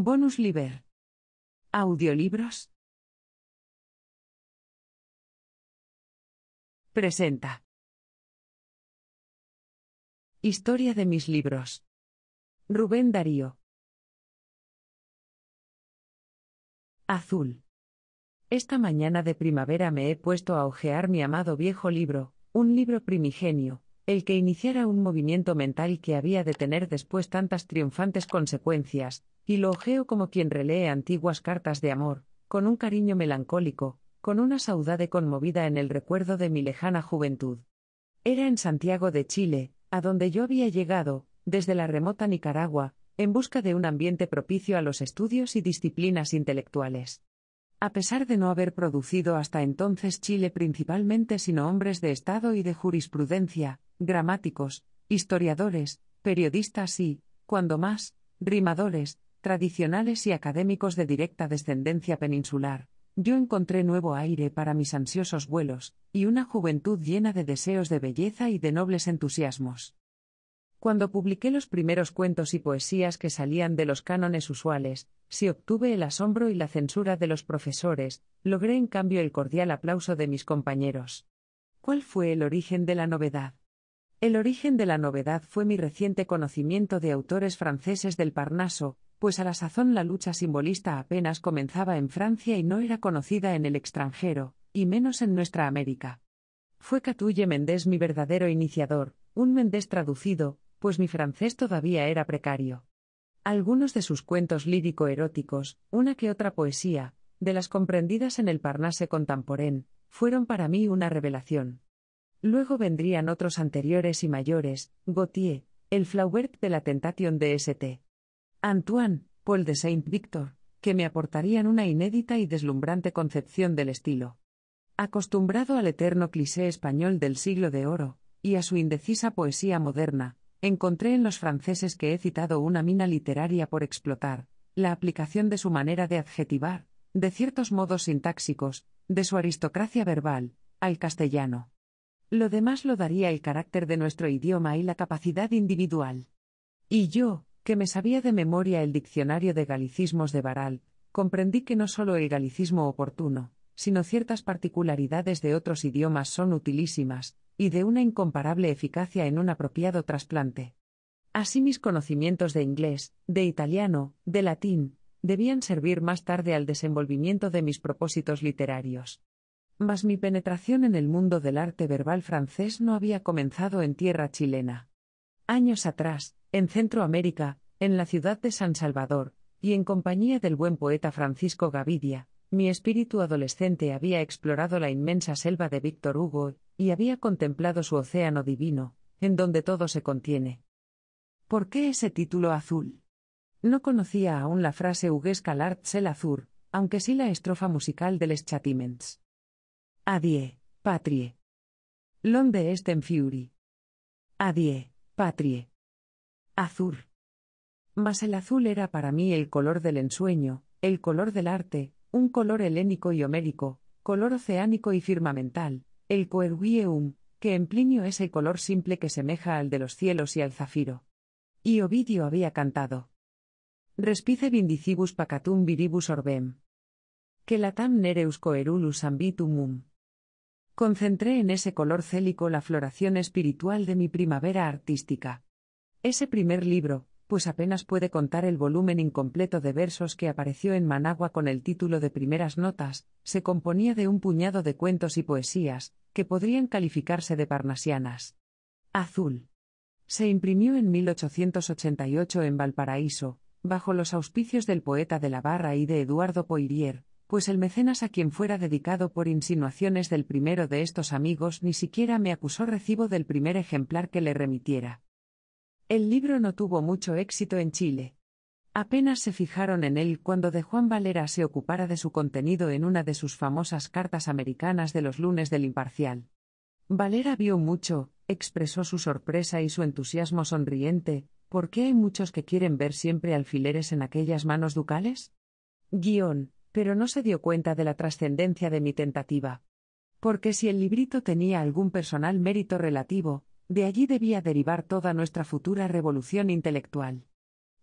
Bonus Liber. Audiolibros. Presenta. Historia de mis libros. Rubén Darío. Azul. Esta mañana de primavera me he puesto a hojear mi amado viejo libro, un libro primigenio, el que iniciara un movimiento mental que había de tener después tantas triunfantes consecuencias, y lo ojeo como quien relee antiguas cartas de amor, con un cariño melancólico, con una saudade conmovida en el recuerdo de mi lejana juventud. Era en Santiago de Chile, a donde yo había llegado, desde la remota Nicaragua, en busca de un ambiente propicio a los estudios y disciplinas intelectuales. A pesar de no haber producido hasta entonces Chile principalmente sino hombres de Estado y de jurisprudencia, gramáticos, historiadores, periodistas y, cuando más, rimadores, tradicionales y académicos de directa descendencia peninsular, yo encontré nuevo aire para mis ansiosos vuelos, y una juventud llena de deseos de belleza y de nobles entusiasmos. Cuando publiqué los primeros cuentos y poesías que salían de los cánones usuales, si obtuve el asombro y la censura de los profesores, logré en cambio el cordial aplauso de mis compañeros. ¿Cuál fue el origen de la novedad? El origen de la novedad fue mi reciente conocimiento de autores franceses del Parnaso, pues a la sazón la lucha simbolista apenas comenzaba en Francia y no era conocida en el extranjero, y menos en nuestra América. Fue Catulle Méndez mi verdadero iniciador, un Méndez traducido, pues mi francés todavía era precario. Algunos de sus cuentos lírico-eróticos, una que otra poesía, de las comprendidas en el Parnase Tamporén, fueron para mí una revelación. Luego vendrían otros anteriores y mayores, Gautier, el Flaubert de la Tentación de St. Antoine, Paul de Saint-Victor, que me aportarían una inédita y deslumbrante concepción del estilo. Acostumbrado al eterno cliché español del siglo de oro, y a su indecisa poesía moderna, encontré en los franceses que he citado una mina literaria por explotar, la aplicación de su manera de adjetivar, de ciertos modos sintáxicos, de su aristocracia verbal, al castellano. Lo demás lo daría el carácter de nuestro idioma y la capacidad individual. Y yo, que me sabía de memoria el diccionario de galicismos de Baral, comprendí que no solo el galicismo oportuno, sino ciertas particularidades de otros idiomas son utilísimas, y de una incomparable eficacia en un apropiado trasplante. Así mis conocimientos de inglés, de italiano, de latín, debían servir más tarde al desenvolvimiento de mis propósitos literarios. Mas mi penetración en el mundo del arte verbal francés no había comenzado en tierra chilena. Años atrás, en Centroamérica, en la ciudad de San Salvador, y en compañía del buen poeta Francisco Gavidia, mi espíritu adolescente había explorado la inmensa selva de Víctor Hugo, y había contemplado su océano divino, en donde todo se contiene. ¿Por qué ese título azul? No conocía aún la frase huguesca L'Art el azur, aunque sí la estrofa musical de Les Chatiments. Adie, patrie. L'onde est en fury. Adie, patrie. Azul. Mas el azul era para mí el color del ensueño, el color del arte, un color helénico y homérico, color oceánico y firmamental, el coerguieum, que en Plinio es el color simple que semeja al de los cielos y al zafiro. Y Ovidio había cantado. Respice vindicibus pacatum viribus orbem. Que latam nereus coerulus ambitumum. Concentré en ese color célico la floración espiritual de mi primavera artística ese primer libro, pues apenas puede contar el volumen incompleto de versos que apareció en Managua con el título de Primeras Notas, se componía de un puñado de cuentos y poesías, que podrían calificarse de parnasianas. Azul. Se imprimió en 1888 en Valparaíso, bajo los auspicios del poeta de la Barra y de Eduardo Poirier, pues el mecenas a quien fuera dedicado por insinuaciones del primero de estos amigos ni siquiera me acusó recibo del primer ejemplar que le remitiera. El libro no tuvo mucho éxito en Chile. Apenas se fijaron en él cuando de Juan Valera se ocupara de su contenido en una de sus famosas cartas americanas de los lunes del Imparcial. Valera vio mucho, expresó su sorpresa y su entusiasmo sonriente, ¿por qué hay muchos que quieren ver siempre alfileres en aquellas manos ducales? Guión, pero no se dio cuenta de la trascendencia de mi tentativa. Porque si el librito tenía algún personal mérito relativo, de allí debía derivar toda nuestra futura revolución intelectual.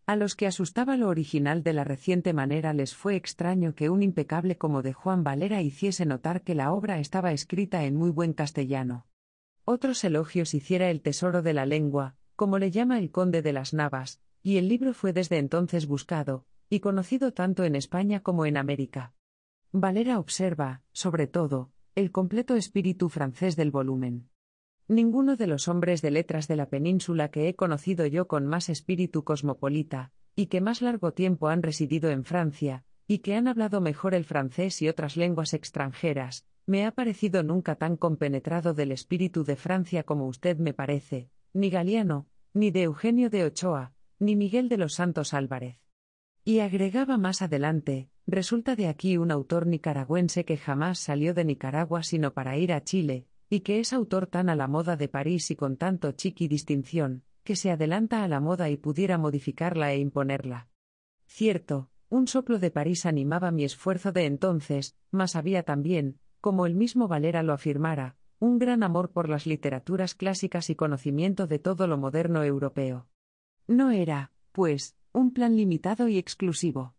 A los que asustaba lo original de la reciente manera les fue extraño que un impecable como de Juan Valera hiciese notar que la obra estaba escrita en muy buen castellano. Otros elogios hiciera el tesoro de la lengua, como le llama el conde de las Navas, y el libro fue desde entonces buscado, y conocido tanto en España como en América. Valera observa, sobre todo, el completo espíritu francés del volumen. Ninguno de los hombres de letras de la península que he conocido yo con más espíritu cosmopolita, y que más largo tiempo han residido en Francia, y que han hablado mejor el francés y otras lenguas extranjeras, me ha parecido nunca tan compenetrado del espíritu de Francia como usted me parece, ni Galiano, ni de Eugenio de Ochoa, ni Miguel de los Santos Álvarez. Y agregaba más adelante, resulta de aquí un autor nicaragüense que jamás salió de Nicaragua sino para ir a Chile, y que es autor tan a la moda de París y con tanto chiqui distinción, que se adelanta a la moda y pudiera modificarla e imponerla. Cierto, un soplo de París animaba mi esfuerzo de entonces, mas había también, como el mismo Valera lo afirmara, un gran amor por las literaturas clásicas y conocimiento de todo lo moderno europeo. No era, pues, un plan limitado y exclusivo.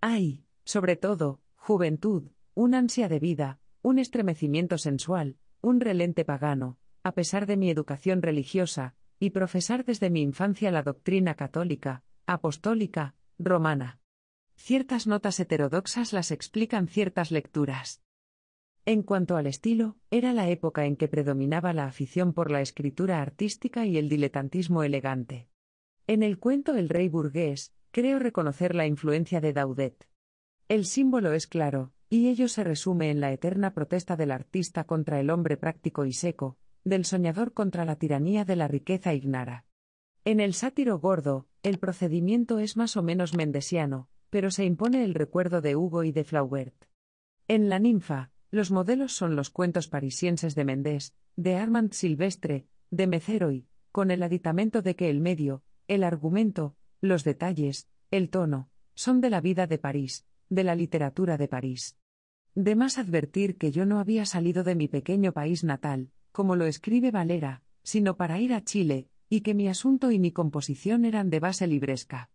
Hay, sobre todo, juventud, un ansia de vida, un estremecimiento sensual, un relente pagano, a pesar de mi educación religiosa, y profesar desde mi infancia la doctrina católica, apostólica, romana. Ciertas notas heterodoxas las explican ciertas lecturas. En cuanto al estilo, era la época en que predominaba la afición por la escritura artística y el diletantismo elegante. En el cuento El rey burgués, creo reconocer la influencia de Daudet. El símbolo es claro, y ello se resume en la eterna protesta del artista contra el hombre práctico y seco, del soñador contra la tiranía de la riqueza ignara. En el sátiro gordo, el procedimiento es más o menos mendesiano, pero se impone el recuerdo de Hugo y de Flaubert. En La ninfa, los modelos son los cuentos parisienses de Mendés, de Armand Silvestre, de Meceroy, con el aditamento de que el medio, el argumento, los detalles, el tono, son de la vida de París, de la literatura de París. De más advertir que yo no había salido de mi pequeño país natal, como lo escribe Valera, sino para ir a Chile, y que mi asunto y mi composición eran de base libresca.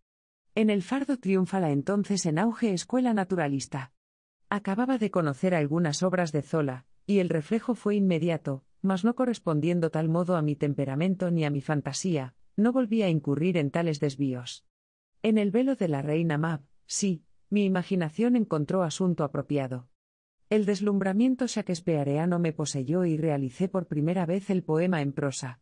En el fardo triunfa la entonces en auge escuela naturalista. Acababa de conocer algunas obras de Zola, y el reflejo fue inmediato, mas no correspondiendo tal modo a mi temperamento ni a mi fantasía, no volví a incurrir en tales desvíos. En el velo de la reina Mab, sí, mi imaginación encontró asunto apropiado. El deslumbramiento shakespeareano me poseyó y realicé por primera vez el poema en prosa.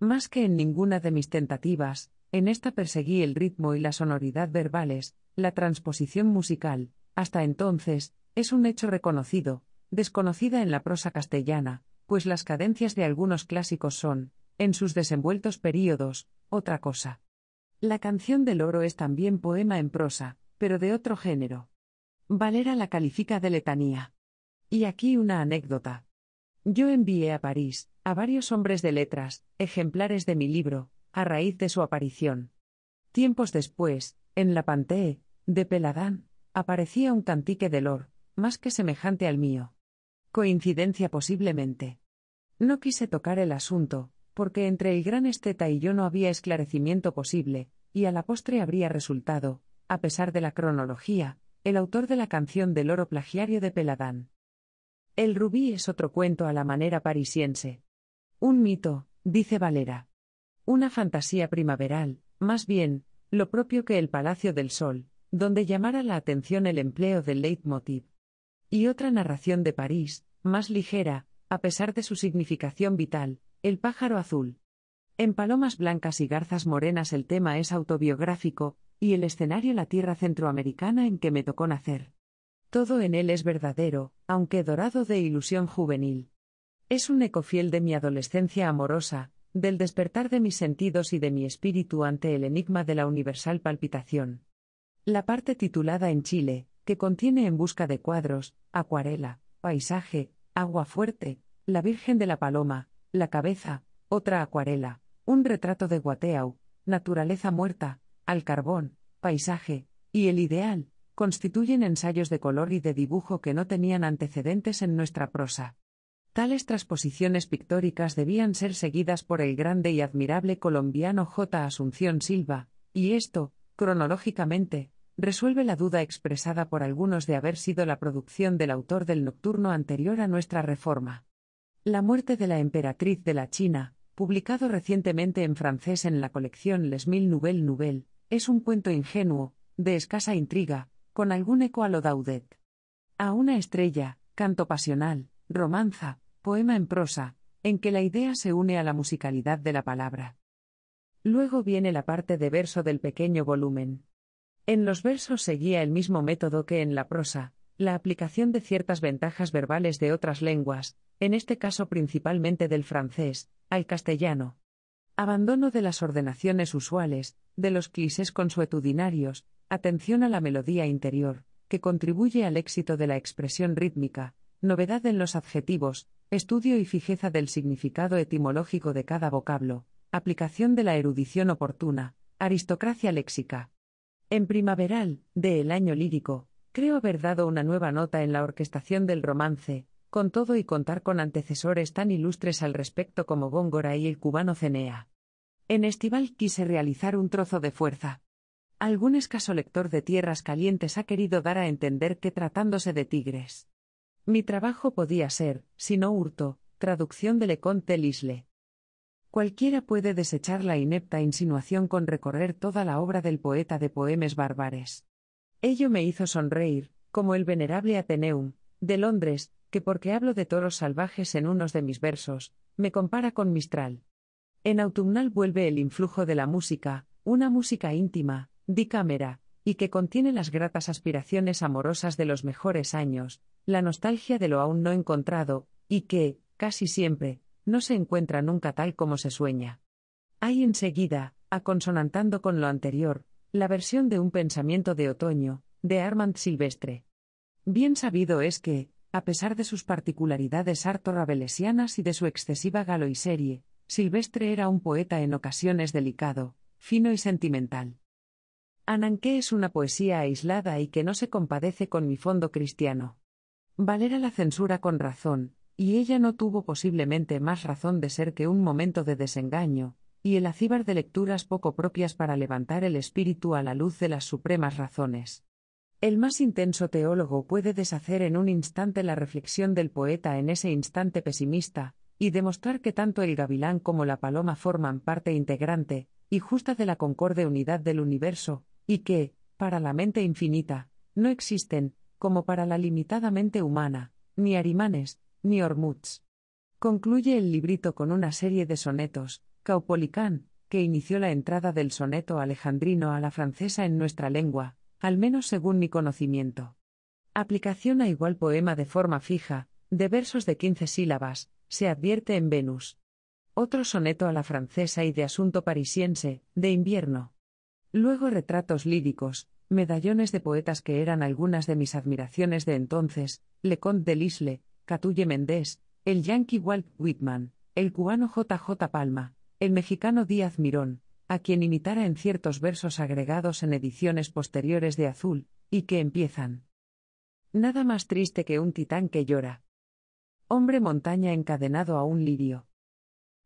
Más que en ninguna de mis tentativas, en esta perseguí el ritmo y la sonoridad verbales, la transposición musical, hasta entonces, es un hecho reconocido, desconocida en la prosa castellana, pues las cadencias de algunos clásicos son, en sus desenvueltos períodos, otra cosa. La canción del oro es también poema en prosa, pero de otro género. Valera la califica de letanía. Y aquí una anécdota. Yo envié a París, a varios hombres de letras, ejemplares de mi libro, a raíz de su aparición. Tiempos después, en la panté de Peladán, aparecía un cantique de Lor, más que semejante al mío. Coincidencia posiblemente. No quise tocar el asunto, porque entre el gran esteta y yo no había esclarecimiento posible, y a la postre habría resultado, a pesar de la cronología, el autor de la canción del oro plagiario de Peladán. El rubí es otro cuento a la manera parisiense. Un mito, dice Valera. Una fantasía primaveral, más bien, lo propio que el Palacio del Sol, donde llamara la atención el empleo del leitmotiv. Y otra narración de París, más ligera, a pesar de su significación vital, el pájaro azul. En palomas blancas y garzas morenas el tema es autobiográfico, y el escenario la tierra centroamericana en que me tocó nacer. Todo en él es verdadero, aunque dorado de ilusión juvenil. Es un eco fiel de mi adolescencia amorosa, del despertar de mis sentidos y de mi espíritu ante el enigma de la universal palpitación. La parte titulada en Chile, que contiene en busca de cuadros, acuarela, paisaje, agua fuerte, la Virgen de la Paloma, la cabeza, otra acuarela, un retrato de Guateau, naturaleza muerta, al carbón, paisaje, y el ideal, constituyen ensayos de color y de dibujo que no tenían antecedentes en nuestra prosa. Tales transposiciones pictóricas debían ser seguidas por el grande y admirable colombiano J. Asunción Silva, y esto, cronológicamente, resuelve la duda expresada por algunos de haber sido la producción del autor del nocturno anterior a nuestra reforma. La muerte de la emperatriz de la China, publicado recientemente en francés en la colección Les Mille Nouvelles Nouvelles, es un cuento ingenuo, de escasa intriga, con algún eco a lo Daudet. A una estrella, canto pasional, romanza, poema en prosa, en que la idea se une a la musicalidad de la palabra. Luego viene la parte de verso del pequeño volumen. En los versos seguía el mismo método que en la prosa, la aplicación de ciertas ventajas verbales de otras lenguas, en este caso principalmente del francés, al castellano. Abandono de las ordenaciones usuales, de los clichés consuetudinarios, Atención a la melodía interior, que contribuye al éxito de la expresión rítmica, novedad en los adjetivos, estudio y fijeza del significado etimológico de cada vocablo, aplicación de la erudición oportuna, aristocracia léxica. En primaveral, de El año lírico, creo haber dado una nueva nota en la orquestación del romance, con todo y contar con antecesores tan ilustres al respecto como Góngora y el cubano Cenea. En Estival quise realizar un trozo de fuerza. Algún escaso lector de Tierras Calientes ha querido dar a entender que tratándose de tigres. Mi trabajo podía ser, si no hurto, traducción de Leconte Lisle. Cualquiera puede desechar la inepta insinuación con recorrer toda la obra del poeta de poemes barbares. Ello me hizo sonreír, como el venerable Ateneum, de Londres, que porque hablo de toros salvajes en unos de mis versos, me compara con Mistral. En autumnal vuelve el influjo de la música, una música íntima, cámara y que contiene las gratas aspiraciones amorosas de los mejores años, la nostalgia de lo aún no encontrado, y que, casi siempre, no se encuentra nunca tal como se sueña. Hay enseguida, aconsonantando con lo anterior, la versión de un pensamiento de otoño, de Armand Silvestre. Bien sabido es que, a pesar de sus particularidades harto rabelesianas y de su excesiva galoiserie, Silvestre era un poeta en ocasiones delicado, fino y sentimental. Ananqué es una poesía aislada y que no se compadece con mi fondo cristiano. Valera la censura con razón, y ella no tuvo posiblemente más razón de ser que un momento de desengaño, y el acíbar de lecturas poco propias para levantar el espíritu a la luz de las supremas razones. El más intenso teólogo puede deshacer en un instante la reflexión del poeta en ese instante pesimista, y demostrar que tanto el gavilán como la paloma forman parte integrante, y justa de la concorde unidad del universo, y que, para la mente infinita, no existen, como para la limitada mente humana, ni arimanes, ni ormuts. Concluye el librito con una serie de sonetos, Caupolicán, que inició la entrada del soneto alejandrino a la francesa en nuestra lengua, al menos según mi conocimiento. Aplicación a igual poema de forma fija, de versos de quince sílabas, se advierte en Venus. Otro soneto a la francesa y de asunto parisiense, de invierno. Luego retratos líricos, medallones de poetas que eran algunas de mis admiraciones de entonces, Leconte de Lisle, Catulle Méndez, el Yankee Walt Whitman, el cubano JJ Palma, el mexicano Díaz Mirón, a quien imitara en ciertos versos agregados en ediciones posteriores de Azul, y que empiezan. Nada más triste que un titán que llora. Hombre montaña encadenado a un lirio.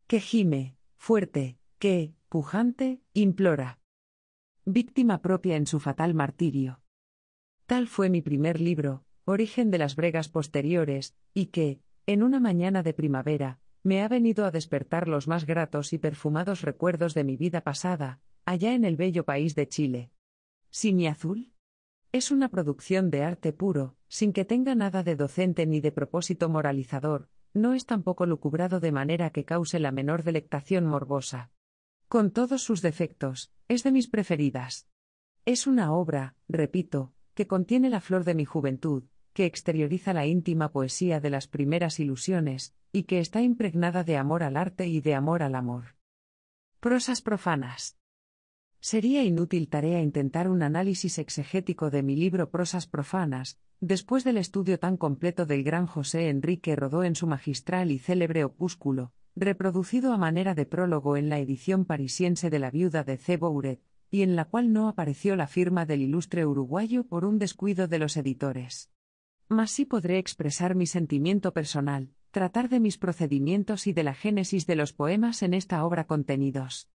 Que gime, fuerte, que, pujante, implora víctima propia en su fatal martirio. Tal fue mi primer libro, Origen de las Bregas Posteriores, y que, en una mañana de primavera, me ha venido a despertar los más gratos y perfumados recuerdos de mi vida pasada, allá en el bello país de Chile. mi Azul. Es una producción de arte puro, sin que tenga nada de docente ni de propósito moralizador, no es tampoco lucubrado de manera que cause la menor delectación morbosa. Con todos sus defectos, es de mis preferidas. Es una obra, repito, que contiene la flor de mi juventud, que exterioriza la íntima poesía de las primeras ilusiones, y que está impregnada de amor al arte y de amor al amor. Prosas profanas. Sería inútil tarea intentar un análisis exegético de mi libro Prosas profanas, después del estudio tan completo del gran José Enrique Rodó en su magistral y célebre opúsculo, reproducido a manera de prólogo en la edición parisiense de La viuda de C. y en la cual no apareció la firma del ilustre uruguayo por un descuido de los editores. Mas sí podré expresar mi sentimiento personal, tratar de mis procedimientos y de la génesis de los poemas en esta obra contenidos.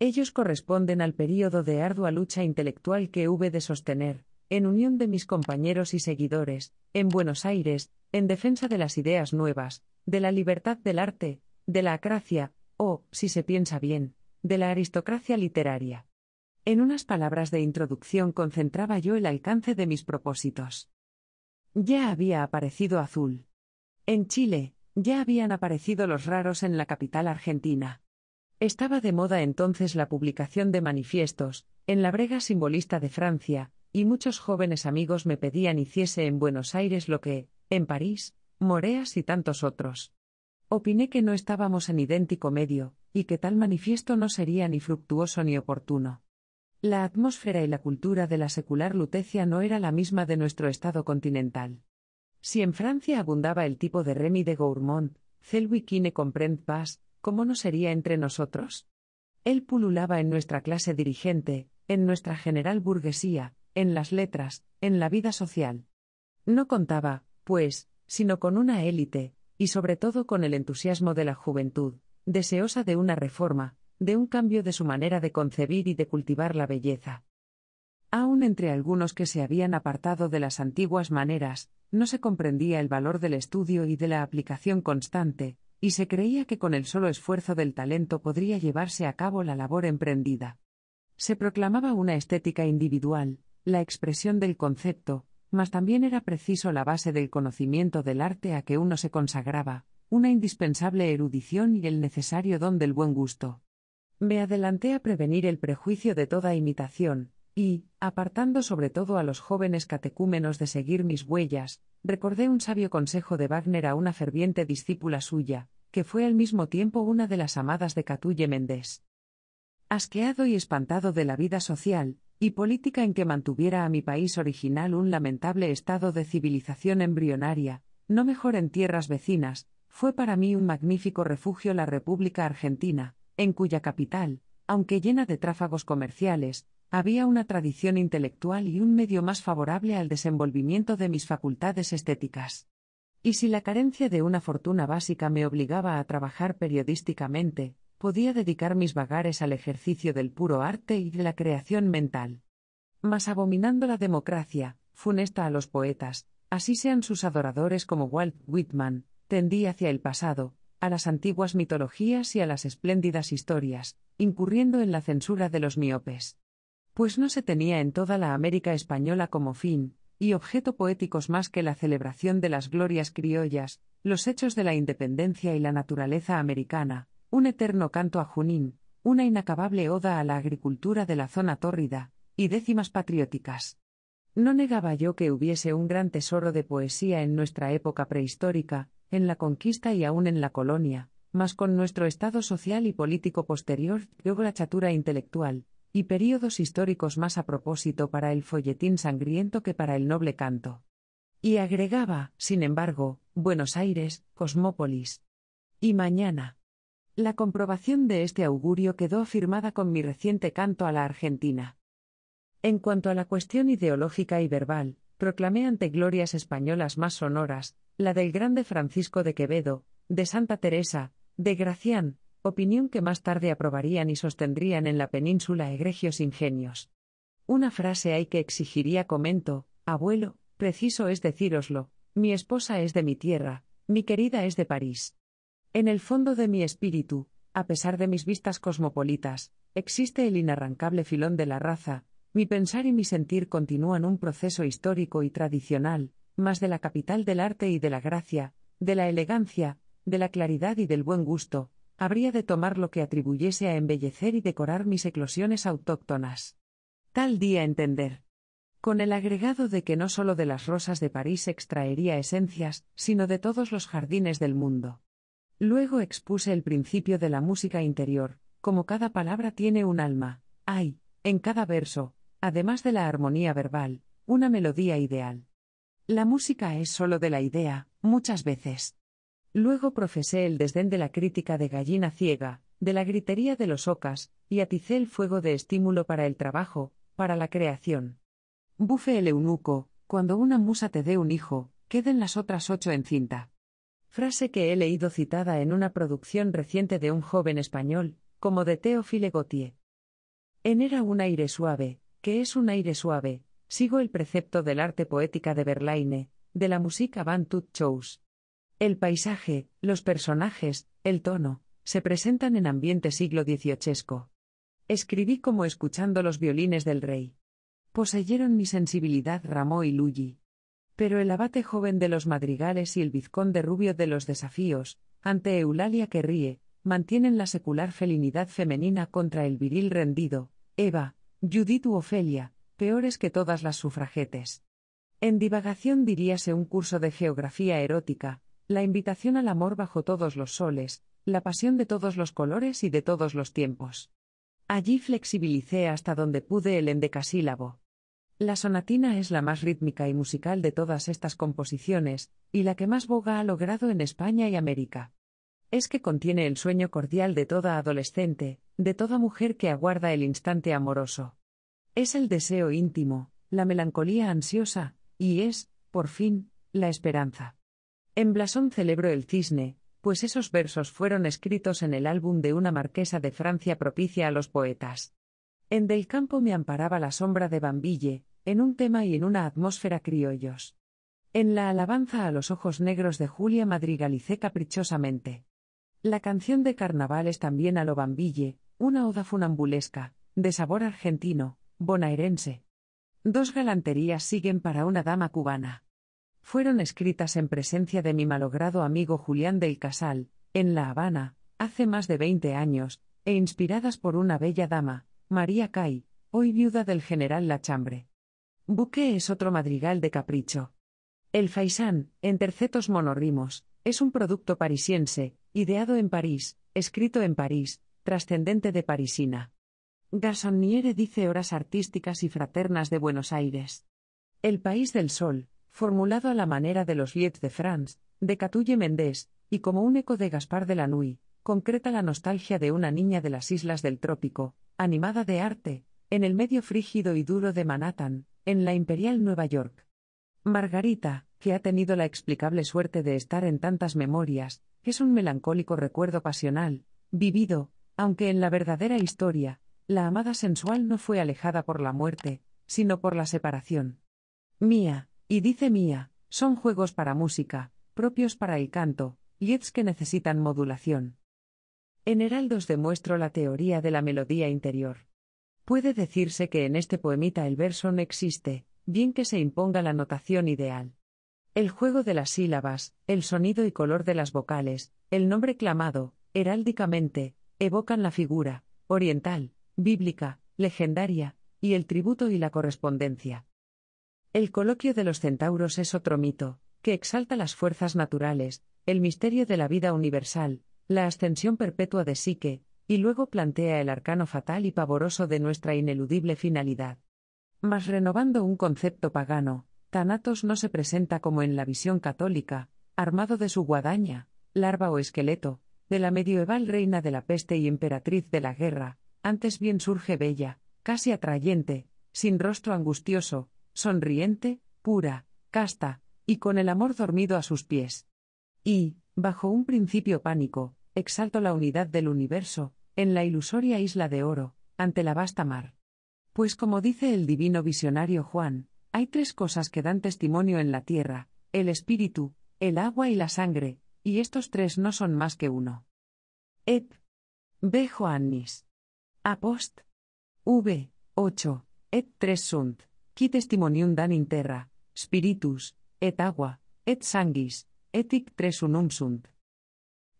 Ellos corresponden al período de ardua lucha intelectual que hube de sostener, en unión de mis compañeros y seguidores, en Buenos Aires, en defensa de las ideas nuevas, de la libertad del arte, de la acracia, o, si se piensa bien, de la aristocracia literaria. En unas palabras de introducción concentraba yo el alcance de mis propósitos. Ya había aparecido Azul. En Chile, ya habían aparecido los raros en la capital argentina. Estaba de moda entonces la publicación de manifiestos, en la brega simbolista de Francia, y muchos jóvenes amigos me pedían hiciese en Buenos Aires lo que, en París, Moreas y tantos otros Opiné que no estábamos en idéntico medio, y que tal manifiesto no sería ni fructuoso ni oportuno. La atmósfera y la cultura de la secular Lutecia no era la misma de nuestro estado continental. Si en Francia abundaba el tipo de Remy de Gourmont, ne comprend pas, ¿cómo no sería entre nosotros? Él pululaba en nuestra clase dirigente, en nuestra general burguesía, en las letras, en la vida social. No contaba, pues, sino con una élite, y sobre todo con el entusiasmo de la juventud, deseosa de una reforma, de un cambio de su manera de concebir y de cultivar la belleza. Aún entre algunos que se habían apartado de las antiguas maneras, no se comprendía el valor del estudio y de la aplicación constante, y se creía que con el solo esfuerzo del talento podría llevarse a cabo la labor emprendida. Se proclamaba una estética individual, la expresión del concepto, mas también era preciso la base del conocimiento del arte a que uno se consagraba, una indispensable erudición y el necesario don del buen gusto. Me adelanté a prevenir el prejuicio de toda imitación, y, apartando sobre todo a los jóvenes catecúmenos de seguir mis huellas, recordé un sabio consejo de Wagner a una ferviente discípula suya, que fue al mismo tiempo una de las amadas de Catulle Méndez. Asqueado y espantado de la vida social, y política en que mantuviera a mi país original un lamentable estado de civilización embrionaria, no mejor en tierras vecinas, fue para mí un magnífico refugio la República Argentina, en cuya capital, aunque llena de tráfagos comerciales, había una tradición intelectual y un medio más favorable al desenvolvimiento de mis facultades estéticas. Y si la carencia de una fortuna básica me obligaba a trabajar periodísticamente, podía dedicar mis vagares al ejercicio del puro arte y de la creación mental. Mas abominando la democracia, funesta a los poetas, así sean sus adoradores como Walt Whitman, tendí hacia el pasado, a las antiguas mitologías y a las espléndidas historias, incurriendo en la censura de los miopes. Pues no se tenía en toda la América española como fin, y objeto poéticos más que la celebración de las glorias criollas, los hechos de la independencia y la naturaleza americana, un eterno canto a Junín, una inacabable oda a la agricultura de la zona tórrida, y décimas patrióticas. No negaba yo que hubiese un gran tesoro de poesía en nuestra época prehistórica, en la conquista y aún en la colonia, mas con nuestro estado social y político posterior, luego la chatura intelectual, y períodos históricos más a propósito para el folletín sangriento que para el noble canto. Y agregaba, sin embargo, Buenos Aires, Cosmópolis. Y mañana. La comprobación de este augurio quedó afirmada con mi reciente canto a la Argentina. En cuanto a la cuestión ideológica y verbal, proclamé ante glorias españolas más sonoras, la del grande Francisco de Quevedo, de Santa Teresa, de Gracián, opinión que más tarde aprobarían y sostendrían en la península egregios ingenios. Una frase hay que exigiría comento, abuelo, preciso es decíroslo, mi esposa es de mi tierra, mi querida es de París. En el fondo de mi espíritu, a pesar de mis vistas cosmopolitas, existe el inarrancable filón de la raza, mi pensar y mi sentir continúan un proceso histórico y tradicional, más de la capital del arte y de la gracia, de la elegancia, de la claridad y del buen gusto, habría de tomar lo que atribuyese a embellecer y decorar mis eclosiones autóctonas. Tal día entender. Con el agregado de que no solo de las rosas de París extraería esencias, sino de todos los jardines del mundo. Luego expuse el principio de la música interior, como cada palabra tiene un alma, hay, en cada verso, además de la armonía verbal, una melodía ideal. La música es solo de la idea, muchas veces. Luego profesé el desdén de la crítica de gallina ciega, de la gritería de los ocas, y aticé el fuego de estímulo para el trabajo, para la creación. Bufe el eunuco, cuando una musa te dé un hijo, queden las otras ocho en cinta. Frase que he leído citada en una producción reciente de un joven español, como de Théophile Gautier. En Era un aire suave, que es un aire suave, sigo el precepto del arte poética de Berlaine, de la música Van Tut chose El paisaje, los personajes, el tono, se presentan en ambiente siglo XVIII. Escribí como escuchando los violines del rey. Poseyeron mi sensibilidad Ramón y Luigi. Pero el abate joven de los madrigales y el vizconde rubio de los desafíos, ante Eulalia que ríe, mantienen la secular felinidad femenina contra el viril rendido, Eva, Judith u Ofelia, peores que todas las sufragetes. En divagación diríase un curso de geografía erótica, la invitación al amor bajo todos los soles, la pasión de todos los colores y de todos los tiempos. Allí flexibilicé hasta donde pude el endecasílabo. La sonatina es la más rítmica y musical de todas estas composiciones, y la que más boga ha logrado en España y América. Es que contiene el sueño cordial de toda adolescente, de toda mujer que aguarda el instante amoroso. Es el deseo íntimo, la melancolía ansiosa, y es, por fin, la esperanza. En Blasón celebro el cisne, pues esos versos fueron escritos en el álbum de una marquesa de Francia propicia a los poetas. En Del Campo me amparaba la sombra de Bambille, en un tema y en una atmósfera criollos. En la alabanza a los ojos negros de Julia madrigalicé caprichosamente. La canción de carnaval es también a lo Bambille, una oda funambulesca, de sabor argentino, bonaerense. Dos galanterías siguen para una dama cubana. Fueron escritas en presencia de mi malogrado amigo Julián del Casal, en La Habana, hace más de veinte años, e inspiradas por una bella dama, María Cay, hoy viuda del general Lachambre. Bouquet es otro madrigal de capricho. El faisán, en tercetos monorrimos, es un producto parisiense, ideado en París, escrito en París, trascendente de Parisina. Gassonniere dice horas artísticas y fraternas de Buenos Aires. El país del sol, formulado a la manera de los Lietz de France, de Catulle Mendés, y como un eco de Gaspar de la Nui, concreta la nostalgia de una niña de las islas del trópico, animada de arte, en el medio frígido y duro de Manhattan, en la imperial Nueva York. Margarita, que ha tenido la explicable suerte de estar en tantas memorias, es un melancólico recuerdo pasional, vivido, aunque en la verdadera historia, la amada sensual no fue alejada por la muerte, sino por la separación. Mía, y dice Mía, son juegos para música, propios para el canto, y que necesitan modulación. En Heraldos demuestro la teoría de la melodía interior. Puede decirse que en este poemita el verso no existe, bien que se imponga la notación ideal. El juego de las sílabas, el sonido y color de las vocales, el nombre clamado, heráldicamente, evocan la figura, oriental, bíblica, legendaria, y el tributo y la correspondencia. El coloquio de los centauros es otro mito, que exalta las fuerzas naturales, el misterio de la vida universal, la ascensión perpetua de Psique, y luego plantea el arcano fatal y pavoroso de nuestra ineludible finalidad. Mas renovando un concepto pagano, Thanatos no se presenta como en la visión católica, armado de su guadaña, larva o esqueleto, de la medieval reina de la peste y emperatriz de la guerra, antes bien surge bella, casi atrayente, sin rostro angustioso, sonriente, pura, casta, y con el amor dormido a sus pies. Y, Bajo un principio pánico, exalto la unidad del universo, en la ilusoria isla de oro, ante la vasta mar. Pues como dice el divino visionario Juan, hay tres cosas que dan testimonio en la tierra, el espíritu, el agua y la sangre, y estos tres no son más que uno. Et. B. Joannis. Apost. V. 8. Et tres sunt, qui testimonium dan in terra, spiritus, et agua, et sanguis, Étic tres Unumsunt.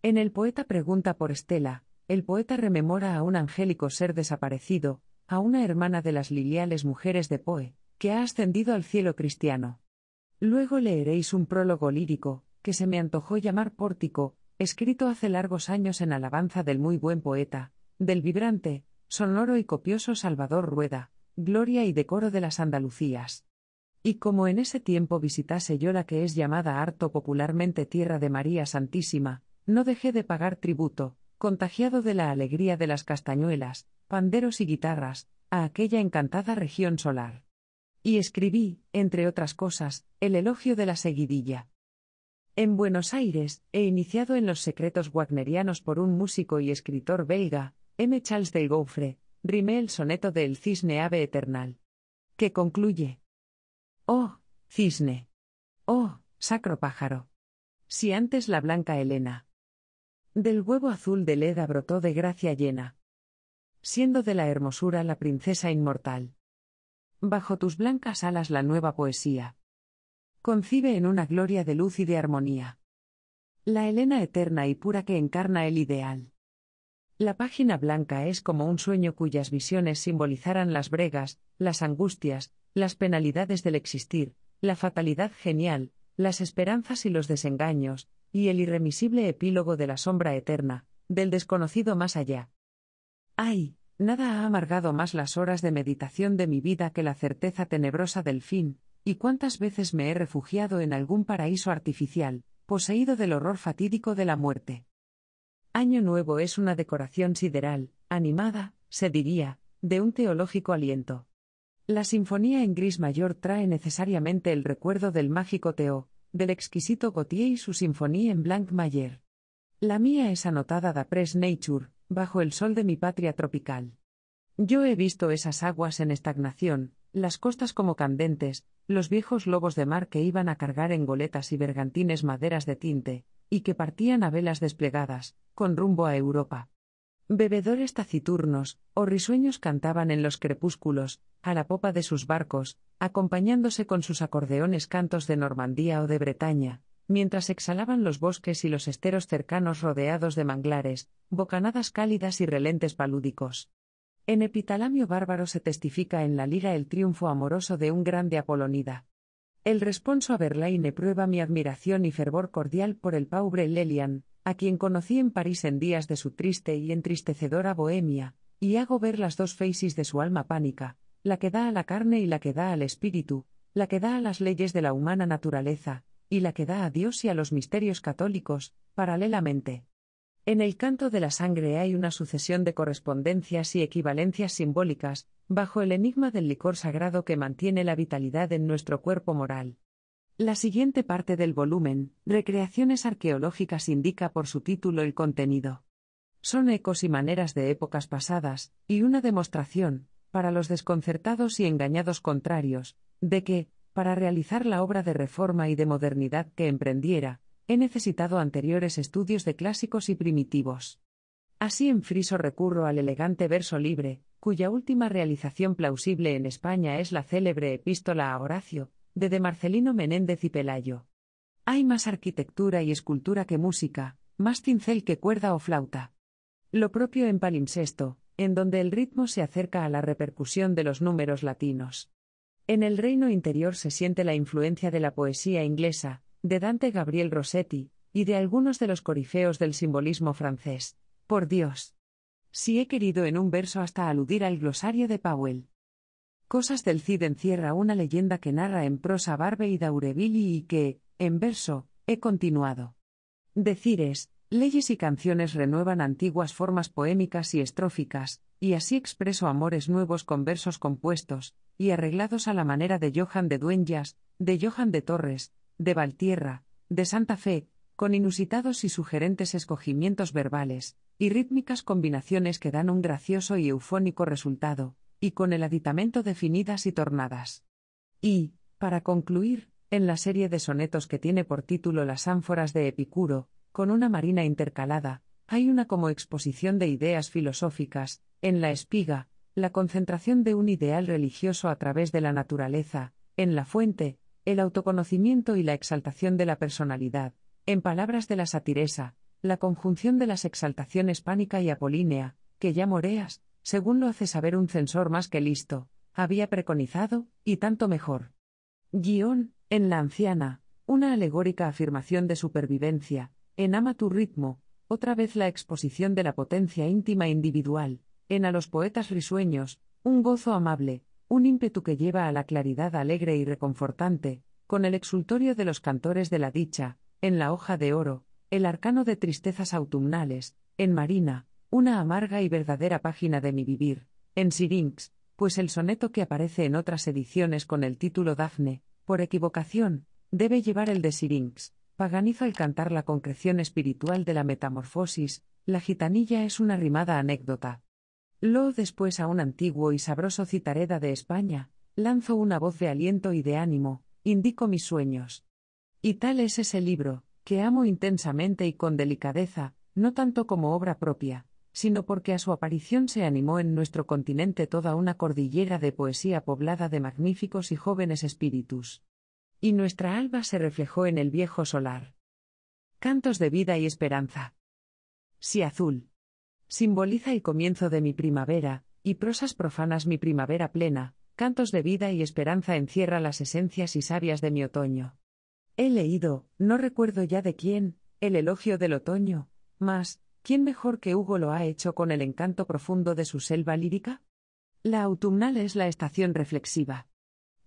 En el poeta pregunta por Estela, el poeta rememora a un angélico ser desaparecido, a una hermana de las liliales mujeres de Poe, que ha ascendido al cielo cristiano. Luego leeréis un prólogo lírico, que se me antojó llamar Pórtico, escrito hace largos años en alabanza del muy buen poeta, del vibrante, sonoro y copioso Salvador Rueda, gloria y decoro de las Andalucías. Y como en ese tiempo visitase yo la que es llamada harto popularmente Tierra de María Santísima, no dejé de pagar tributo, contagiado de la alegría de las castañuelas, panderos y guitarras, a aquella encantada región solar. Y escribí, entre otras cosas, el elogio de la seguidilla. En Buenos Aires, he iniciado en los secretos wagnerianos por un músico y escritor belga, M. Charles de Gouffre, rimé el soneto del cisne ave eternal. Que concluye. Oh, cisne. Oh, sacro pájaro. Si antes la blanca Helena. Del huevo azul de Leda brotó de gracia llena. Siendo de la hermosura la princesa inmortal. Bajo tus blancas alas la nueva poesía. Concibe en una gloria de luz y de armonía. La Helena eterna y pura que encarna el ideal. La página blanca es como un sueño cuyas visiones simbolizarán las bregas, las angustias, las penalidades del existir, la fatalidad genial, las esperanzas y los desengaños, y el irremisible epílogo de la sombra eterna, del desconocido más allá. ¡Ay! Nada ha amargado más las horas de meditación de mi vida que la certeza tenebrosa del fin, y cuántas veces me he refugiado en algún paraíso artificial, poseído del horror fatídico de la muerte. Año Nuevo es una decoración sideral, animada, se diría, de un teológico aliento. La sinfonía en gris mayor trae necesariamente el recuerdo del mágico Teo, del exquisito Gautier y su sinfonía en blanc mayor. La mía es anotada da Press nature, bajo el sol de mi patria tropical. Yo he visto esas aguas en estagnación, las costas como candentes, los viejos lobos de mar que iban a cargar en goletas y bergantines maderas de tinte, y que partían a velas desplegadas, con rumbo a Europa. Bebedores taciturnos, o risueños cantaban en los crepúsculos, a la popa de sus barcos, acompañándose con sus acordeones cantos de Normandía o de Bretaña, mientras exhalaban los bosques y los esteros cercanos rodeados de manglares, bocanadas cálidas y relentes palúdicos. En Epitalamio Bárbaro se testifica en la lira el triunfo amoroso de un grande Apolonida. El responso a Berlaine prueba mi admiración y fervor cordial por el pobre Lelian, a quien conocí en París en días de su triste y entristecedora bohemia, y hago ver las dos faces de su alma pánica, la que da a la carne y la que da al espíritu, la que da a las leyes de la humana naturaleza, y la que da a Dios y a los misterios católicos, paralelamente. En el canto de la sangre hay una sucesión de correspondencias y equivalencias simbólicas, bajo el enigma del licor sagrado que mantiene la vitalidad en nuestro cuerpo moral. La siguiente parte del volumen, Recreaciones arqueológicas, indica por su título el contenido. Son ecos y maneras de épocas pasadas, y una demostración, para los desconcertados y engañados contrarios, de que, para realizar la obra de reforma y de modernidad que emprendiera, he necesitado anteriores estudios de clásicos y primitivos. Así en friso recurro al elegante verso libre, cuya última realización plausible en España es la célebre epístola a Horacio, de de Marcelino Menéndez y Pelayo. Hay más arquitectura y escultura que música, más cincel que cuerda o flauta. Lo propio en palimpsesto, en donde el ritmo se acerca a la repercusión de los números latinos. En el reino interior se siente la influencia de la poesía inglesa, de Dante Gabriel Rossetti, y de algunos de los corifeos del simbolismo francés. Por Dios. Si he querido en un verso hasta aludir al glosario de Powell. Cosas del Cid encierra una leyenda que narra en prosa Barbe y Daurevilli y que, en verso, he continuado. Decir es, Leyes y canciones renuevan antiguas formas poémicas y estróficas, y así expreso amores nuevos con versos compuestos, y arreglados a la manera de Johan de Dueñas, de Johan de Torres, de Valtierra, de Santa Fe, con inusitados y sugerentes escogimientos verbales, y rítmicas combinaciones que dan un gracioso y eufónico resultado, y con el aditamento definidas y tornadas. Y, para concluir, en la serie de sonetos que tiene por título Las ánforas de Epicuro, con una marina intercalada, hay una como exposición de ideas filosóficas, en la espiga, la concentración de un ideal religioso a través de la naturaleza, en la fuente, el autoconocimiento y la exaltación de la personalidad, en palabras de la satiresa, la conjunción de las exaltaciones pánica y apolínea, que ya Moreas, según lo hace saber un censor más que listo, había preconizado, y tanto mejor. Guión, en la anciana, una alegórica afirmación de supervivencia, en Ama tu ritmo, otra vez la exposición de la potencia íntima individual, en A los poetas risueños, un gozo amable, un ímpetu que lleva a la claridad alegre y reconfortante, con el exultorio de los cantores de la dicha, en la hoja de oro, el arcano de tristezas autumnales, en Marina, una amarga y verdadera página de mi vivir, en Sirinx, pues el soneto que aparece en otras ediciones con el título Dafne, por equivocación, debe llevar el de Sirinx paganizo al cantar la concreción espiritual de la metamorfosis, la gitanilla es una rimada anécdota. Lo después a un antiguo y sabroso citareda de España, lanzo una voz de aliento y de ánimo, indico mis sueños. Y tal es ese libro, que amo intensamente y con delicadeza, no tanto como obra propia, sino porque a su aparición se animó en nuestro continente toda una cordillera de poesía poblada de magníficos y jóvenes espíritus y nuestra alba se reflejó en el viejo solar. Cantos de vida y esperanza. Si azul. Simboliza el comienzo de mi primavera, y prosas profanas mi primavera plena, cantos de vida y esperanza encierra las esencias y sabias de mi otoño. He leído, no recuerdo ya de quién, el elogio del otoño, mas, ¿quién mejor que Hugo lo ha hecho con el encanto profundo de su selva lírica? La autumnal es la estación reflexiva.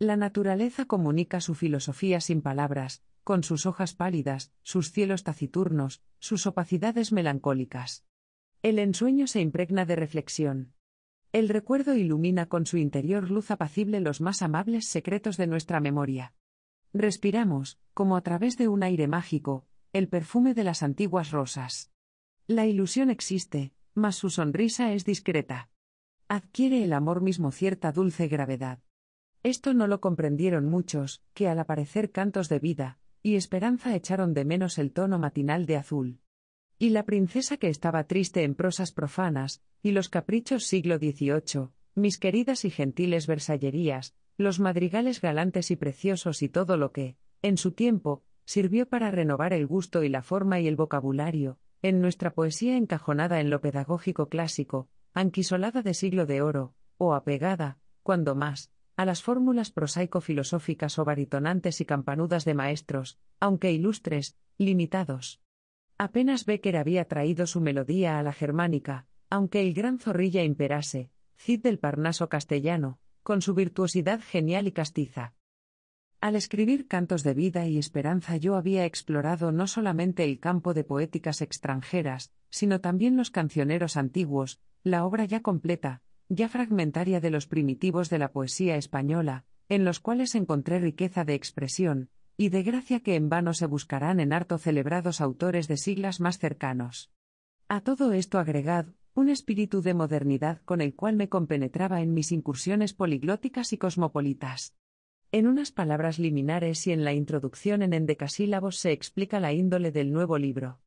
La naturaleza comunica su filosofía sin palabras, con sus hojas pálidas, sus cielos taciturnos, sus opacidades melancólicas. El ensueño se impregna de reflexión. El recuerdo ilumina con su interior luz apacible los más amables secretos de nuestra memoria. Respiramos, como a través de un aire mágico, el perfume de las antiguas rosas. La ilusión existe, mas su sonrisa es discreta. Adquiere el amor mismo cierta dulce gravedad. Esto no lo comprendieron muchos, que al aparecer cantos de vida, y esperanza echaron de menos el tono matinal de azul. Y la princesa que estaba triste en prosas profanas, y los caprichos siglo XVIII, mis queridas y gentiles versallerías, los madrigales galantes y preciosos y todo lo que, en su tiempo, sirvió para renovar el gusto y la forma y el vocabulario, en nuestra poesía encajonada en lo pedagógico clásico, anquisolada de siglo de oro, o apegada, cuando más, a las fórmulas prosaico-filosóficas o baritonantes y campanudas de maestros, aunque ilustres, limitados. Apenas Becker había traído su melodía a la germánica, aunque el gran zorrilla imperase, Cid del Parnaso castellano, con su virtuosidad genial y castiza. Al escribir cantos de vida y esperanza yo había explorado no solamente el campo de poéticas extranjeras, sino también los cancioneros antiguos, la obra ya completa, ya fragmentaria de los primitivos de la poesía española, en los cuales encontré riqueza de expresión, y de gracia que en vano se buscarán en harto celebrados autores de siglas más cercanos. A todo esto agregad, un espíritu de modernidad con el cual me compenetraba en mis incursiones poliglóticas y cosmopolitas. En unas palabras liminares y en la introducción en endecasílabos se explica la índole del nuevo libro.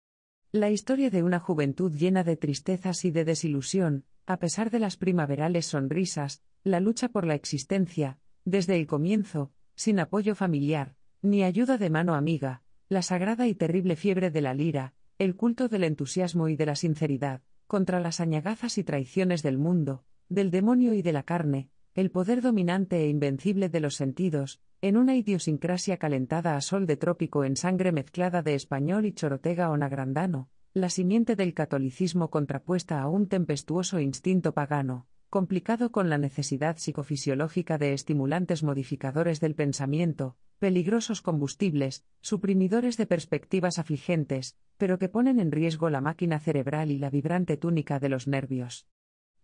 La historia de una juventud llena de tristezas y de desilusión, a pesar de las primaverales sonrisas, la lucha por la existencia, desde el comienzo, sin apoyo familiar, ni ayuda de mano amiga, la sagrada y terrible fiebre de la lira, el culto del entusiasmo y de la sinceridad, contra las añagazas y traiciones del mundo, del demonio y de la carne, el poder dominante e invencible de los sentidos, en una idiosincrasia calentada a sol de trópico en sangre mezclada de español y chorotega o nagrandano, la simiente del catolicismo contrapuesta a un tempestuoso instinto pagano, complicado con la necesidad psicofisiológica de estimulantes modificadores del pensamiento, peligrosos combustibles, suprimidores de perspectivas afligentes, pero que ponen en riesgo la máquina cerebral y la vibrante túnica de los nervios.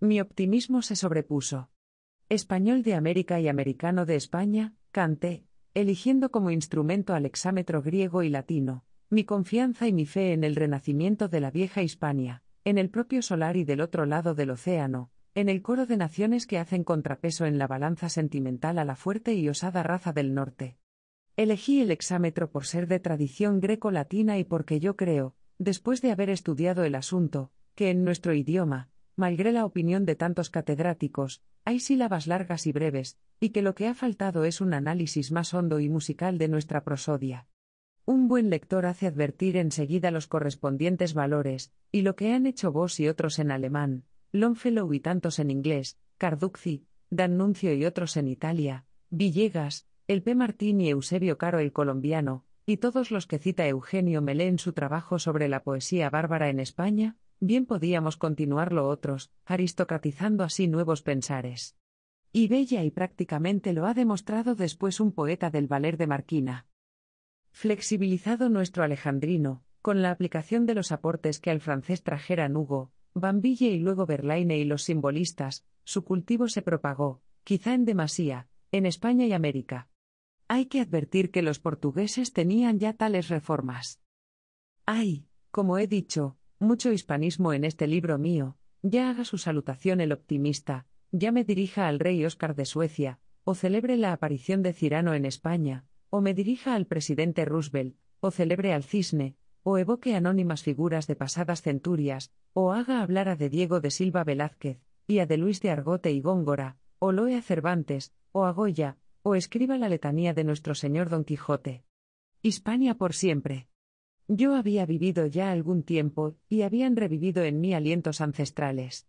Mi optimismo se sobrepuso. Español de América y americano de España, canté, eligiendo como instrumento al exámetro griego y latino, mi confianza y mi fe en el renacimiento de la vieja Hispania, en el propio solar y del otro lado del océano, en el coro de naciones que hacen contrapeso en la balanza sentimental a la fuerte y osada raza del norte. Elegí el exámetro por ser de tradición greco-latina y porque yo creo, después de haber estudiado el asunto, que en nuestro idioma, malgré la opinión de tantos catedráticos, hay sílabas largas y breves, y que lo que ha faltado es un análisis más hondo y musical de nuestra prosodia. Un buen lector hace advertir enseguida los correspondientes valores, y lo que han hecho vos y otros en alemán, Longfellow y tantos en inglés, Carducci, D'Annunzio y otros en Italia, Villegas, el P. Martín y Eusebio Caro el colombiano, y todos los que cita Eugenio Melé en su trabajo sobre la poesía bárbara en España, bien podíamos continuarlo otros, aristocratizando así nuevos pensares. Y Bella y prácticamente lo ha demostrado después un poeta del Valer de Marquina. Flexibilizado nuestro alejandrino, con la aplicación de los aportes que al francés trajeran Hugo, Bambille y luego Berlaine y los simbolistas, su cultivo se propagó, quizá en demasía, en España y América. Hay que advertir que los portugueses tenían ya tales reformas. Hay, como he dicho, mucho hispanismo en este libro mío, ya haga su salutación el optimista, ya me dirija al rey Oscar de Suecia, o celebre la aparición de Cirano en España, o me dirija al presidente Roosevelt, o celebre al cisne, o evoque anónimas figuras de pasadas centurias, o haga hablar a de Diego de Silva Velázquez, y a de Luis de Argote y Góngora, o loe a Cervantes, o a Goya, o escriba la letanía de nuestro señor Don Quijote. Hispania por siempre. Yo había vivido ya algún tiempo, y habían revivido en mí alientos ancestrales.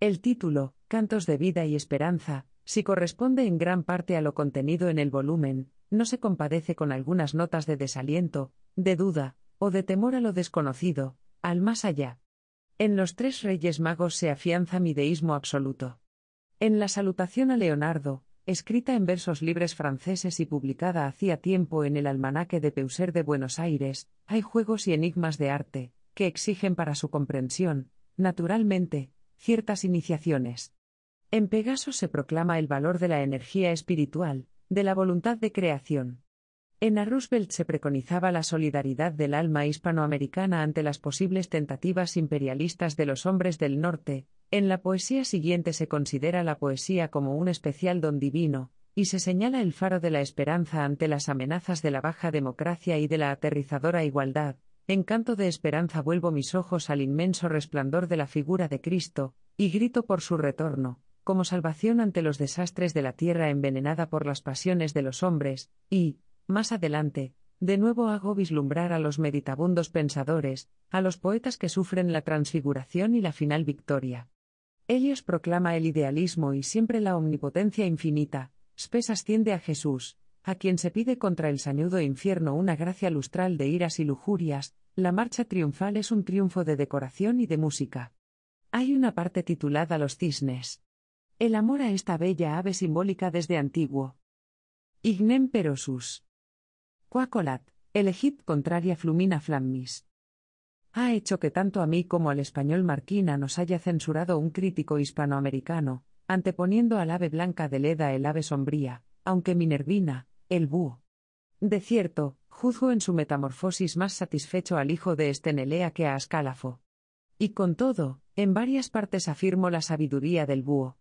El título, Cantos de Vida y Esperanza, si corresponde en gran parte a lo contenido en el volumen, no se compadece con algunas notas de desaliento, de duda, o de temor a lo desconocido, al más allá. En los tres reyes magos se afianza mi deísmo absoluto. En la salutación a Leonardo, escrita en versos libres franceses y publicada hacía tiempo en el Almanaque de Peuser de Buenos Aires, hay juegos y enigmas de arte, que exigen para su comprensión, naturalmente, ciertas iniciaciones. En Pegaso se proclama el valor de la energía espiritual, de la voluntad de creación. En a Roosevelt se preconizaba la solidaridad del alma hispanoamericana ante las posibles tentativas imperialistas de los hombres del norte. En la poesía siguiente se considera la poesía como un especial don divino, y se señala el faro de la esperanza ante las amenazas de la baja democracia y de la aterrizadora igualdad. En canto de esperanza vuelvo mis ojos al inmenso resplandor de la figura de Cristo, y grito por su retorno, como salvación ante los desastres de la tierra envenenada por las pasiones de los hombres, y, más adelante, de nuevo hago vislumbrar a los meditabundos pensadores, a los poetas que sufren la transfiguración y la final victoria. Ellos proclama el idealismo y siempre la omnipotencia infinita, Spes asciende a Jesús, a quien se pide contra el sañudo infierno una gracia lustral de iras y lujurias, la marcha triunfal es un triunfo de decoración y de música. Hay una parte titulada Los cisnes el amor a esta bella ave simbólica desde antiguo. Ignem perosus. Quacolat, elegit contraria flumina flammis. Ha hecho que tanto a mí como al español Marquina nos haya censurado un crítico hispanoamericano, anteponiendo al ave blanca de Leda el ave sombría, aunque Minervina, el búho. De cierto, juzgo en su metamorfosis más satisfecho al hijo de Estenelea que a Ascálafo. Y con todo, en varias partes afirmo la sabiduría del búho.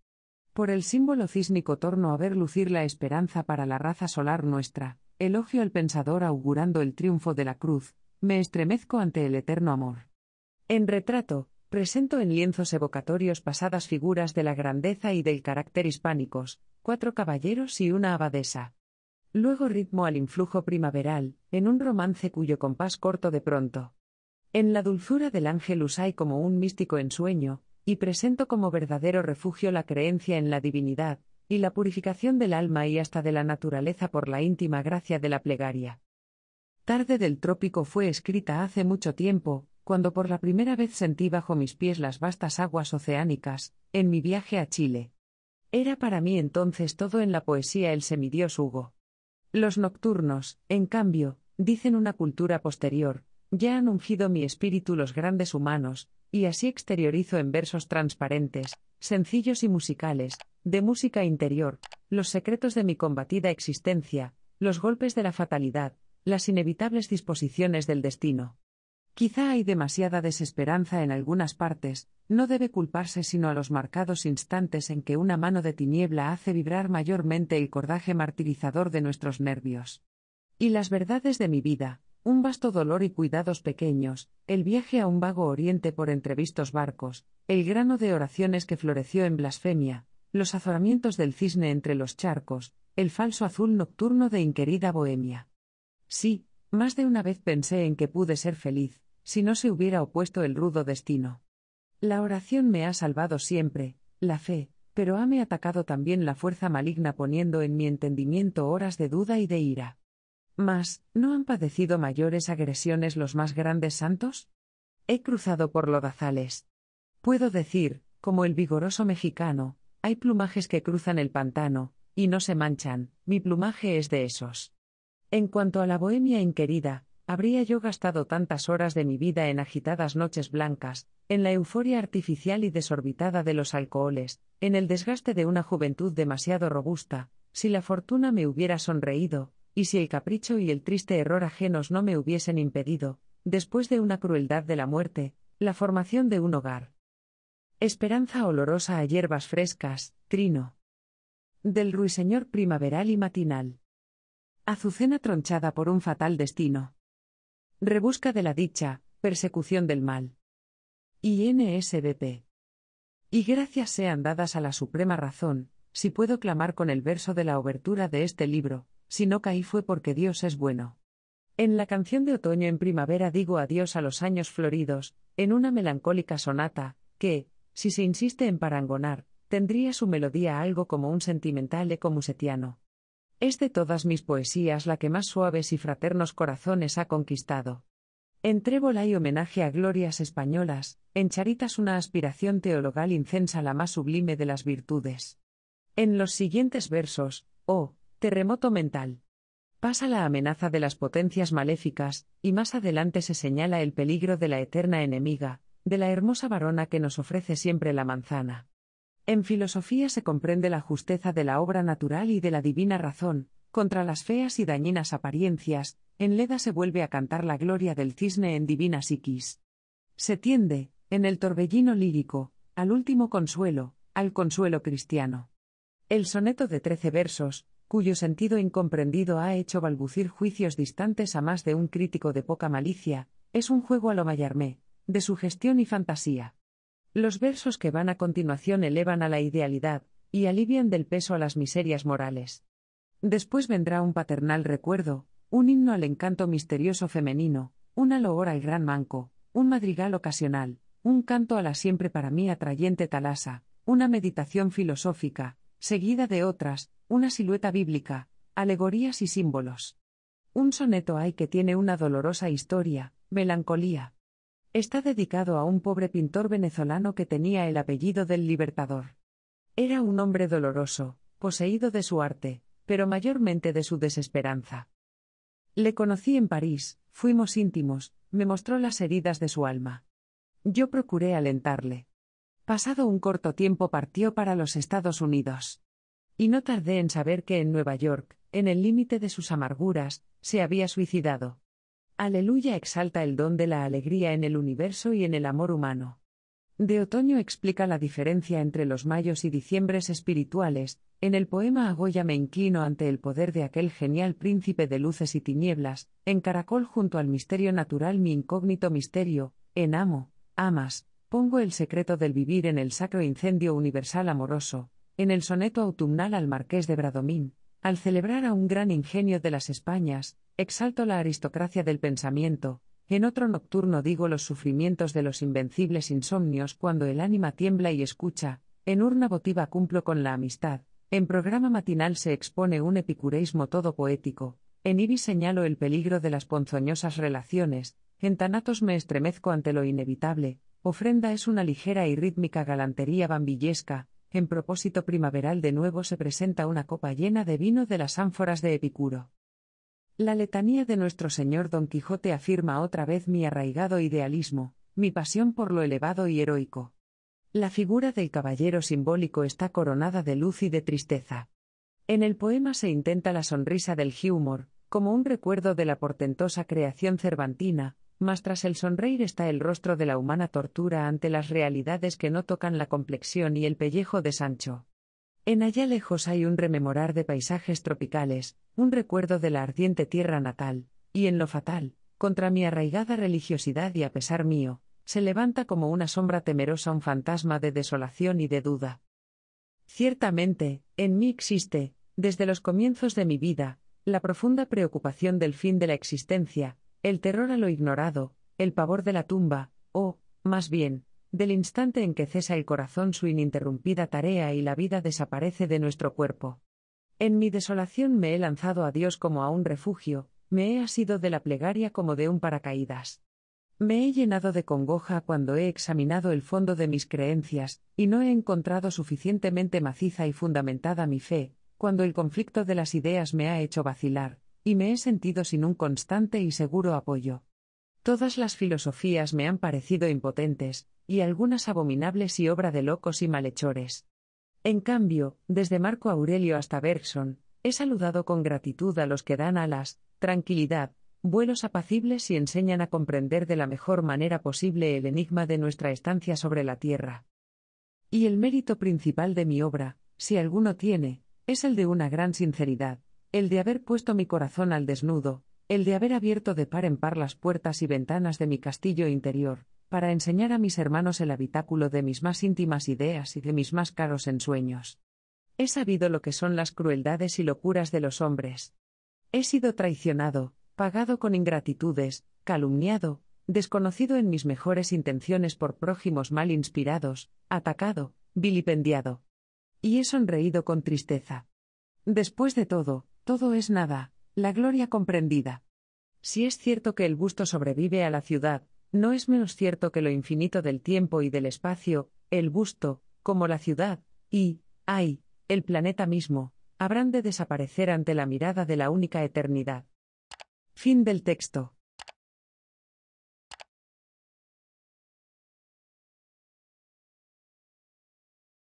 Por el símbolo císnico torno a ver lucir la esperanza para la raza solar nuestra, elogio al pensador augurando el triunfo de la cruz, me estremezco ante el eterno amor. En retrato, presento en lienzos evocatorios pasadas figuras de la grandeza y del carácter hispánicos, cuatro caballeros y una abadesa. Luego ritmo al influjo primaveral, en un romance cuyo compás corto de pronto. En la dulzura del ángel usai como un místico ensueño, y presento como verdadero refugio la creencia en la divinidad, y la purificación del alma y hasta de la naturaleza por la íntima gracia de la plegaria. Tarde del Trópico fue escrita hace mucho tiempo, cuando por la primera vez sentí bajo mis pies las vastas aguas oceánicas, en mi viaje a Chile. Era para mí entonces todo en la poesía el semidios Hugo. Los nocturnos, en cambio, dicen una cultura posterior, ya han ungido mi espíritu los grandes humanos, y así exteriorizo en versos transparentes, sencillos y musicales, de música interior, los secretos de mi combatida existencia, los golpes de la fatalidad, las inevitables disposiciones del destino. Quizá hay demasiada desesperanza en algunas partes, no debe culparse sino a los marcados instantes en que una mano de tiniebla hace vibrar mayormente el cordaje martirizador de nuestros nervios. Y las verdades de mi vida, un vasto dolor y cuidados pequeños, el viaje a un vago oriente por entrevistos barcos, el grano de oraciones que floreció en blasfemia, los azoramientos del cisne entre los charcos, el falso azul nocturno de inquerida Bohemia. Sí, más de una vez pensé en que pude ser feliz, si no se hubiera opuesto el rudo destino. La oración me ha salvado siempre, la fe, pero hame atacado también la fuerza maligna poniendo en mi entendimiento horas de duda y de ira. Mas, ¿no han padecido mayores agresiones los más grandes santos? He cruzado por lodazales. Puedo decir, como el vigoroso mexicano, hay plumajes que cruzan el pantano, y no se manchan, mi plumaje es de esos. En cuanto a la bohemia inquerida, habría yo gastado tantas horas de mi vida en agitadas noches blancas, en la euforia artificial y desorbitada de los alcoholes, en el desgaste de una juventud demasiado robusta, si la fortuna me hubiera sonreído, y si el capricho y el triste error ajenos no me hubiesen impedido, después de una crueldad de la muerte, la formación de un hogar. Esperanza olorosa a hierbas frescas, trino. Del ruiseñor primaveral y matinal. Azucena tronchada por un fatal destino. Rebusca de la dicha, persecución del mal. INSBP. Y gracias sean dadas a la suprema razón, si puedo clamar con el verso de la obertura de este libro, si no caí fue porque Dios es bueno. En la canción de otoño en primavera digo adiós a los años floridos, en una melancólica sonata, que, si se insiste en parangonar, tendría su melodía algo como un sentimental eco musetiano. Es de todas mis poesías la que más suaves y fraternos corazones ha conquistado. En Trébola hay homenaje a glorias españolas, en Charitas una aspiración teologal incensa la más sublime de las virtudes. En los siguientes versos, oh, Terremoto mental. Pasa la amenaza de las potencias maléficas, y más adelante se señala el peligro de la eterna enemiga, de la hermosa varona que nos ofrece siempre la manzana. En filosofía se comprende la justeza de la obra natural y de la divina razón, contra las feas y dañinas apariencias, en Leda se vuelve a cantar la gloria del cisne en divina psiquis. Se tiende, en el torbellino lírico, al último consuelo, al consuelo cristiano. El soneto de trece versos, cuyo sentido incomprendido ha hecho balbucir juicios distantes a más de un crítico de poca malicia, es un juego a lo Mayarmé, de sugestión y fantasía. Los versos que van a continuación elevan a la idealidad, y alivian del peso a las miserias morales. Después vendrá un paternal recuerdo, un himno al encanto misterioso femenino, una loora al gran manco, un madrigal ocasional, un canto a la siempre para mí atrayente talasa, una meditación filosófica, seguida de otras, una silueta bíblica, alegorías y símbolos. Un soneto hay que tiene una dolorosa historia, melancolía. Está dedicado a un pobre pintor venezolano que tenía el apellido del Libertador. Era un hombre doloroso, poseído de su arte, pero mayormente de su desesperanza. Le conocí en París, fuimos íntimos, me mostró las heridas de su alma. Yo procuré alentarle. Pasado un corto tiempo partió para los Estados Unidos. Y no tardé en saber que en Nueva York, en el límite de sus amarguras, se había suicidado. Aleluya exalta el don de la alegría en el universo y en el amor humano. De otoño explica la diferencia entre los mayos y diciembres espirituales, en el poema Agoya me inclino ante el poder de aquel genial príncipe de luces y tinieblas, en Caracol junto al misterio natural mi incógnito misterio, en amo, amas, Pongo el secreto del vivir en el sacro incendio universal amoroso, en el soneto autumnal al marqués de Bradomín, al celebrar a un gran ingenio de las Españas, exalto la aristocracia del pensamiento, en otro nocturno digo los sufrimientos de los invencibles insomnios cuando el ánima tiembla y escucha, en urna votiva cumplo con la amistad, en programa matinal se expone un epicureismo todo poético, en ibis señalo el peligro de las ponzoñosas relaciones, en tanatos me estremezco ante lo inevitable, Ofrenda es una ligera y rítmica galantería bambillesca, en propósito primaveral de nuevo se presenta una copa llena de vino de las ánforas de Epicuro. La letanía de nuestro Señor Don Quijote afirma otra vez mi arraigado idealismo, mi pasión por lo elevado y heroico. La figura del caballero simbólico está coronada de luz y de tristeza. En el poema se intenta la sonrisa del humor, como un recuerdo de la portentosa creación cervantina, mas tras el sonreír está el rostro de la humana tortura ante las realidades que no tocan la complexión y el pellejo de Sancho. En allá lejos hay un rememorar de paisajes tropicales, un recuerdo de la ardiente tierra natal, y en lo fatal, contra mi arraigada religiosidad y a pesar mío, se levanta como una sombra temerosa un fantasma de desolación y de duda. Ciertamente, en mí existe, desde los comienzos de mi vida, la profunda preocupación del fin de la existencia, el terror a lo ignorado, el pavor de la tumba, o, más bien, del instante en que cesa el corazón su ininterrumpida tarea y la vida desaparece de nuestro cuerpo. En mi desolación me he lanzado a Dios como a un refugio, me he asido de la plegaria como de un paracaídas. Me he llenado de congoja cuando he examinado el fondo de mis creencias, y no he encontrado suficientemente maciza y fundamentada mi fe, cuando el conflicto de las ideas me ha hecho vacilar, y me he sentido sin un constante y seguro apoyo. Todas las filosofías me han parecido impotentes, y algunas abominables y obra de locos y malhechores. En cambio, desde Marco Aurelio hasta Bergson, he saludado con gratitud a los que dan alas, tranquilidad, vuelos apacibles y enseñan a comprender de la mejor manera posible el enigma de nuestra estancia sobre la Tierra. Y el mérito principal de mi obra, si alguno tiene, es el de una gran sinceridad, el de haber puesto mi corazón al desnudo, el de haber abierto de par en par las puertas y ventanas de mi castillo interior, para enseñar a mis hermanos el habitáculo de mis más íntimas ideas y de mis más caros ensueños. He sabido lo que son las crueldades y locuras de los hombres. He sido traicionado, pagado con ingratitudes, calumniado, desconocido en mis mejores intenciones por prójimos mal inspirados, atacado, vilipendiado. Y he sonreído con tristeza. Después de todo, todo es nada, la gloria comprendida. Si es cierto que el gusto sobrevive a la ciudad, no es menos cierto que lo infinito del tiempo y del espacio, el gusto, como la ciudad, y, ay, el planeta mismo, habrán de desaparecer ante la mirada de la única eternidad. Fin del texto.